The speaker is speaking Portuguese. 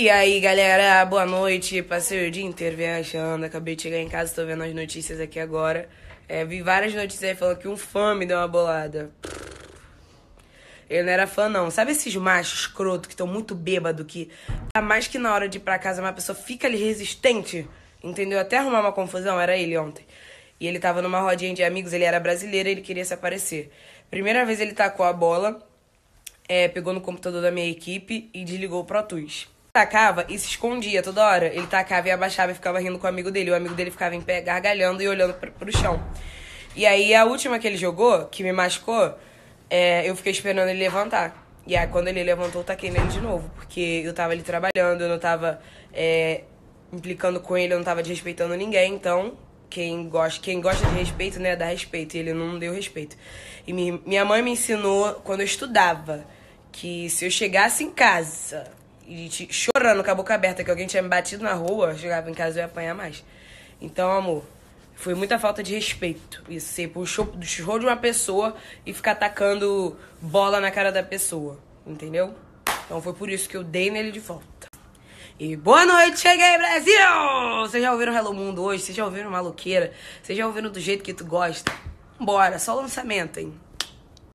E aí, galera, boa noite. Passei o dia inteiro viajando, acabei de chegar em casa, tô vendo as notícias aqui agora. É, vi várias notícias aí falando que um fã me deu uma bolada. Eu não era fã, não. Sabe esses machos escroto que estão muito bêbado que, a tá mais que na hora de ir pra casa, uma pessoa fica ali resistente, entendeu? Até arrumar uma confusão, era ele ontem. E ele tava numa rodinha de amigos, ele era brasileiro, ele queria se aparecer. Primeira vez ele tacou a bola, é, pegou no computador da minha equipe e desligou o Pro Tools tacava e se escondia toda hora. Ele tacava e abaixava e ficava rindo com o amigo dele. O amigo dele ficava em pé, gargalhando e olhando pro, pro chão. E aí a última que ele jogou, que me machucou, é, eu fiquei esperando ele levantar. E aí quando ele levantou, eu taquei nele de novo. Porque eu tava ali trabalhando, eu não tava é, implicando com ele, eu não tava desrespeitando ninguém, então quem gosta, quem gosta de respeito, né, dá respeito. E ele não deu respeito. E minha mãe me ensinou, quando eu estudava, que se eu chegasse em casa e chorando com a boca aberta, que alguém tinha me batido na rua, chegava em casa e ia apanhar mais. Então, amor, foi muita falta de respeito. Isso, você puxou do churro de uma pessoa e ficar atacando bola na cara da pessoa, entendeu? Então foi por isso que eu dei nele de volta. E boa noite, cheguei Brasil! Vocês já ouviram Hello Mundo hoje? Vocês já ouviram Maluqueira? Vocês já ouviram do jeito que tu gosta? Bora, só lançamento, hein?